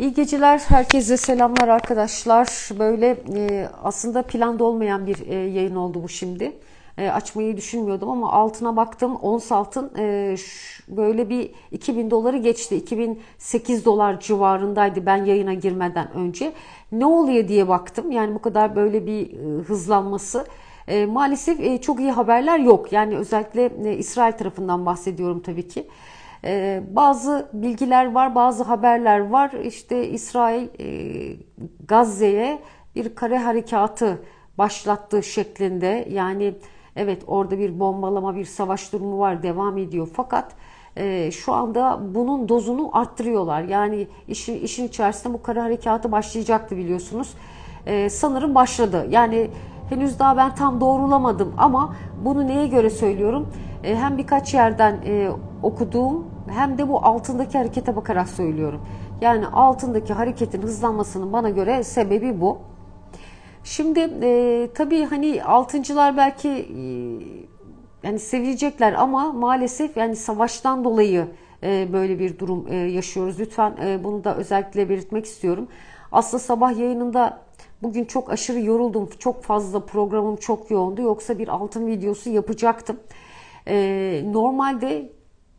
İyi geceler, herkese selamlar arkadaşlar. Böyle e, aslında planda olmayan bir e, yayın oldu bu şimdi. E, açmayı düşünmüyordum ama altına baktım. Ons altın e, böyle bir 2000 doları geçti. 2008 dolar civarındaydı ben yayına girmeden önce. Ne oluyor diye baktım. Yani bu kadar böyle bir e, hızlanması. E, maalesef e, çok iyi haberler yok. Yani özellikle e, İsrail tarafından bahsediyorum tabii ki. Ee, bazı bilgiler var, bazı haberler var. İşte İsrail e, Gazze'ye bir kare harekatı başlattığı şeklinde. Yani evet orada bir bombalama, bir savaş durumu var, devam ediyor. Fakat e, şu anda bunun dozunu arttırıyorlar. Yani işin, işin içerisinde bu kara harekatı başlayacaktı biliyorsunuz. E, sanırım başladı. Yani henüz daha ben tam doğrulamadım ama bunu neye göre söylüyorum? hem birkaç yerden e, okuduğum hem de bu altındaki harekete bakarak söylüyorum. Yani altındaki hareketin hızlanmasının bana göre sebebi bu. Şimdi e, tabii hani altıncılar belki e, yani sevilecekler ama maalesef yani savaştan dolayı e, böyle bir durum e, yaşıyoruz. Lütfen e, bunu da özellikle belirtmek istiyorum. Aslında sabah yayınında bugün çok aşırı yoruldum. Çok fazla programım çok yoğundu. Yoksa bir altın videosu yapacaktım. E, normalde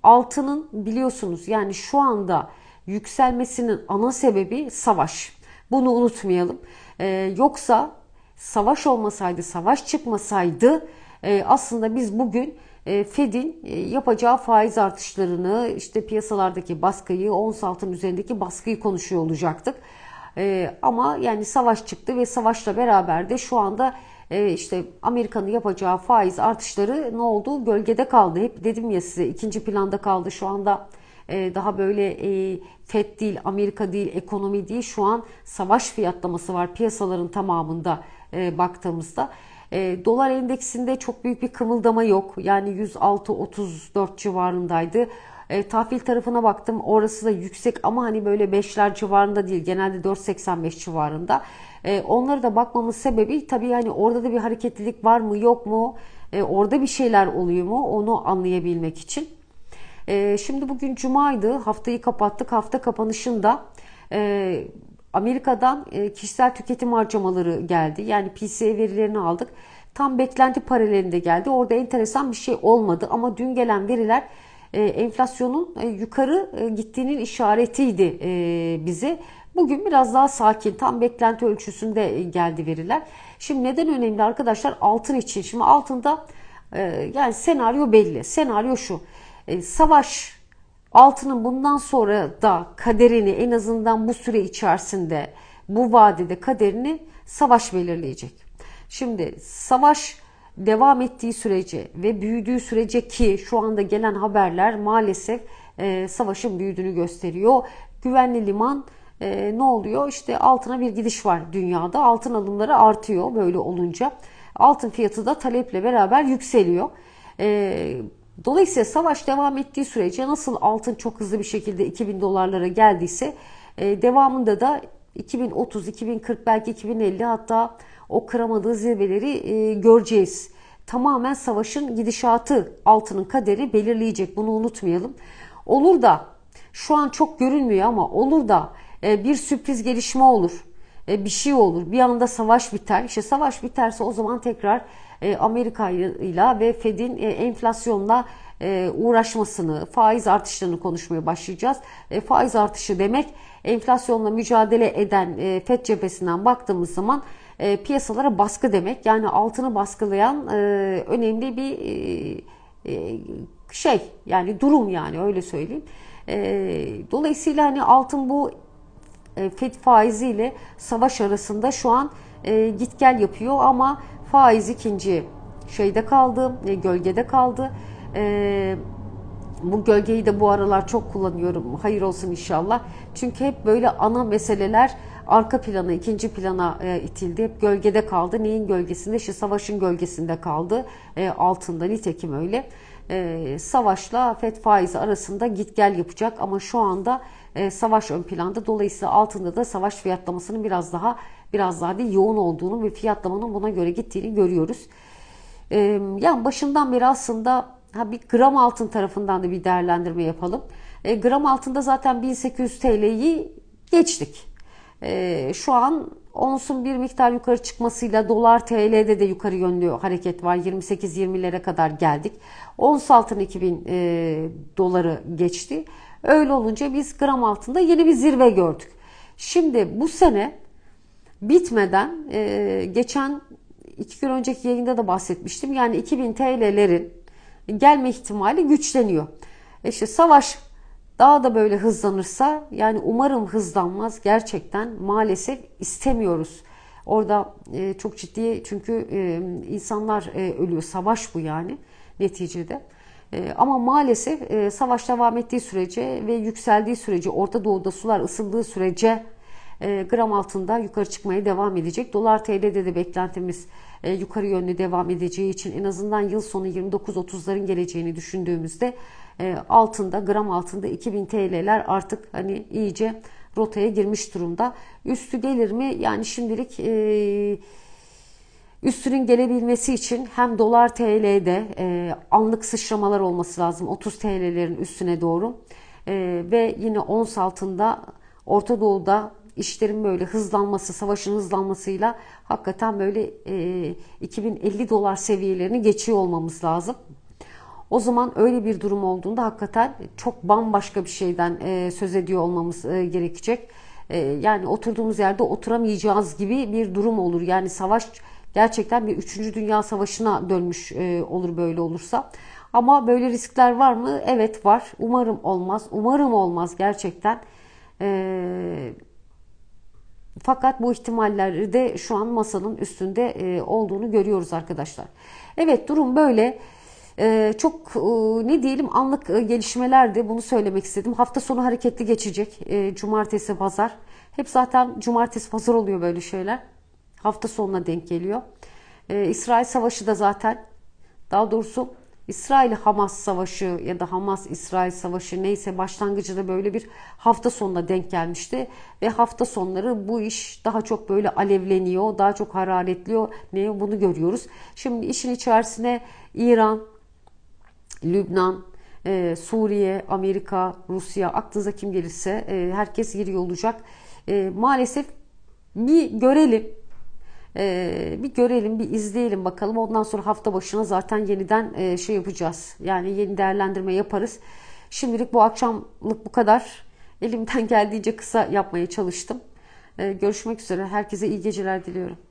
altının biliyorsunuz yani şu anda yükselmesinin ana sebebi savaş. Bunu unutmayalım. Ee, yoksa savaş olmasaydı, savaş çıkmasaydı e, aslında biz bugün e, Fed'in e, yapacağı faiz artışlarını, işte piyasalardaki baskıyı, ons altın üzerindeki baskıyı konuşuyor olacaktık. E, ama yani savaş çıktı ve savaşla beraber de şu anda e, işte Amerika'nın yapacağı faiz artışları ne oldu? Gölgede kaldı. Hep dedim ya size ikinci planda kaldı. Şu anda e, daha böyle e, FED değil, Amerika değil, ekonomi değil. Şu an savaş fiyatlaması var piyasaların tamamında baktığımızda. dolar endeksinde çok büyük bir kımıldama yok. Yani 106-34 civarındaydı. E, tahvil tarafına baktım. Orası da yüksek ama hani böyle 5'ler civarında değil. Genelde 4.85 civarında. E, onlara da bakmamız sebebi tabii hani orada da bir hareketlilik var mı yok mu? E, orada bir şeyler oluyor mu? Onu anlayabilmek için. E, şimdi bugün cumaydı. Haftayı kapattık. Hafta kapanışında e, Amerika'dan e, kişisel tüketim harcamaları geldi. Yani PCE verilerini aldık. Tam beklenti paralelinde geldi. Orada enteresan bir şey olmadı ama dün gelen veriler e, enflasyonun e, yukarı e, gittiğinin işaretiydi bize. Bugün biraz daha sakin, tam beklenti ölçüsünde geldi veriler. Şimdi neden önemli arkadaşlar? Altın için. Şimdi altında yani senaryo belli. Senaryo şu. savaş altının bundan sonra da kaderini en azından bu süre içerisinde bu vadede kaderini savaş belirleyecek. Şimdi savaş devam ettiği sürece ve büyüdüğü sürece ki şu anda gelen haberler maalesef e, savaşın büyüdüğünü gösteriyor. Güvenli liman e, ne oluyor? İşte altına bir gidiş var dünyada. Altın alımları artıyor böyle olunca. Altın fiyatı da taleple beraber yükseliyor. E, dolayısıyla savaş devam ettiği sürece nasıl altın çok hızlı bir şekilde 2000 dolarlara geldiyse e, devamında da 2030, 2040 belki 2050 hatta o kıramadığı zirveleri e, göreceğiz. Tamamen savaşın gidişatı altının kaderi belirleyecek bunu unutmayalım. Olur da şu an çok görünmüyor ama olur da e, bir sürpriz gelişme olur. E, bir şey olur. Bir anda savaş biter. İşte savaş biterse o zaman tekrar e, Amerika ile ve Fed'in e, enflasyonla e, uğraşmasını, faiz artışlarını konuşmaya başlayacağız. E, faiz artışı demek enflasyonla mücadele eden e, FED cephesinden baktığımız zaman e, piyasalara baskı demek. Yani altını baskılayan e, önemli bir e, e, şey yani durum yani öyle söyleyeyim. E, dolayısıyla hani altın bu e, FED faiziyle savaş arasında şu an e, git gel yapıyor ama faiz ikinci şeyde kaldı, e, gölgede kaldı. E, bu gölgeyi de bu aralar çok kullanıyorum. Hayır olsun inşallah. Çünkü hep böyle ana meseleler arka plana, ikinci plana e, itildi. Hep gölgede kaldı. Neyin gölgesinde? Şu savaşın gölgesinde kaldı. E, altında nitekim öyle. E, savaşla FED faizi arasında git gel yapacak ama şu anda e, savaş ön planda. Dolayısıyla altında da savaş fiyatlamasının biraz daha biraz daha değil yoğun olduğunu ve fiyatlamanın buna göre gittiğini görüyoruz. E, yani başından beri aslında ha bir gram altın tarafından da bir değerlendirme yapalım. E, gram altında zaten 1800 TL'yi geçtik. E, şu an onsun bir miktar yukarı çıkmasıyla dolar TL'de de yukarı yönlü hareket var. 28-20'lere kadar geldik. Ons altın 2000 e, doları geçti. Öyle olunca biz gram altında yeni bir zirve gördük. Şimdi bu sene bitmeden e, geçen iki gün önceki yayında da bahsetmiştim. Yani 2000 TL'lerin gelme ihtimali güçleniyor. E işte savaş daha da böyle hızlanırsa yani umarım hızlanmaz gerçekten maalesef istemiyoruz. Orada e, çok ciddi çünkü e, insanlar e, ölüyor savaş bu yani neticede. E, ama maalesef e, savaş devam ettiği sürece ve yükseldiği sürece Orta Doğu'da sular ısındığı sürece e, gram altında yukarı çıkmaya devam edecek. Dolar TL'de de beklentimiz e, yukarı yönlü devam edeceği için en azından yıl sonu 29-30'ların geleceğini düşündüğümüzde e, altında gram altında 2000 TL'ler artık hani iyice rotaya girmiş durumda. Üstü gelir mi? Yani şimdilik e, üstünün gelebilmesi için hem dolar TL'de anlık sıçramalar olması lazım 30 TL'lerin üstüne doğru ve yine ons altında Orta Doğu'da işlerin böyle hızlanması, savaşın hızlanmasıyla hakikaten böyle e, 2050 dolar seviyelerini geçiyor olmamız lazım. O zaman öyle bir durum olduğunda hakikaten çok bambaşka bir şeyden e, söz ediyor olmamız e, gerekecek. E, yani oturduğumuz yerde oturamayacağız gibi bir durum olur. Yani savaş gerçekten bir 3. Dünya Savaşı'na dönmüş e, olur böyle olursa. Ama böyle riskler var mı? Evet var. Umarım olmaz. Umarım olmaz gerçekten. Eee fakat bu ihtimaller de şu an masanın üstünde e, olduğunu görüyoruz arkadaşlar. Evet durum böyle. E, çok e, ne diyelim anlık gelişmelerdi bunu söylemek istedim. Hafta sonu hareketli geçecek. Cumartesi pazar. Hep zaten cumartesi pazar oluyor böyle şeyler. Hafta sonuna denk geliyor. İsrail savaşı da zaten daha doğrusu İsrail-Hamas savaşı ya da Hamas-İsrail savaşı neyse başlangıcı da böyle bir hafta sonuna denk gelmişti. Ve hafta sonları bu iş daha çok böyle alevleniyor, daha çok hararetliyor. Ne bunu görüyoruz. Şimdi işin içerisine İran, Lübnan, e, Suriye, Amerika, Rusya, aklınıza kim gelirse e, herkes giriyor olacak. E, maalesef bir görelim ee, bir görelim, bir izleyelim bakalım. Ondan sonra hafta başına zaten yeniden e, şey yapacağız. Yani yeni değerlendirme yaparız. Şimdilik bu akşamlık bu kadar. Elimden geldiğince kısa yapmaya çalıştım. Ee, görüşmek üzere. Herkese iyi geceler diliyorum.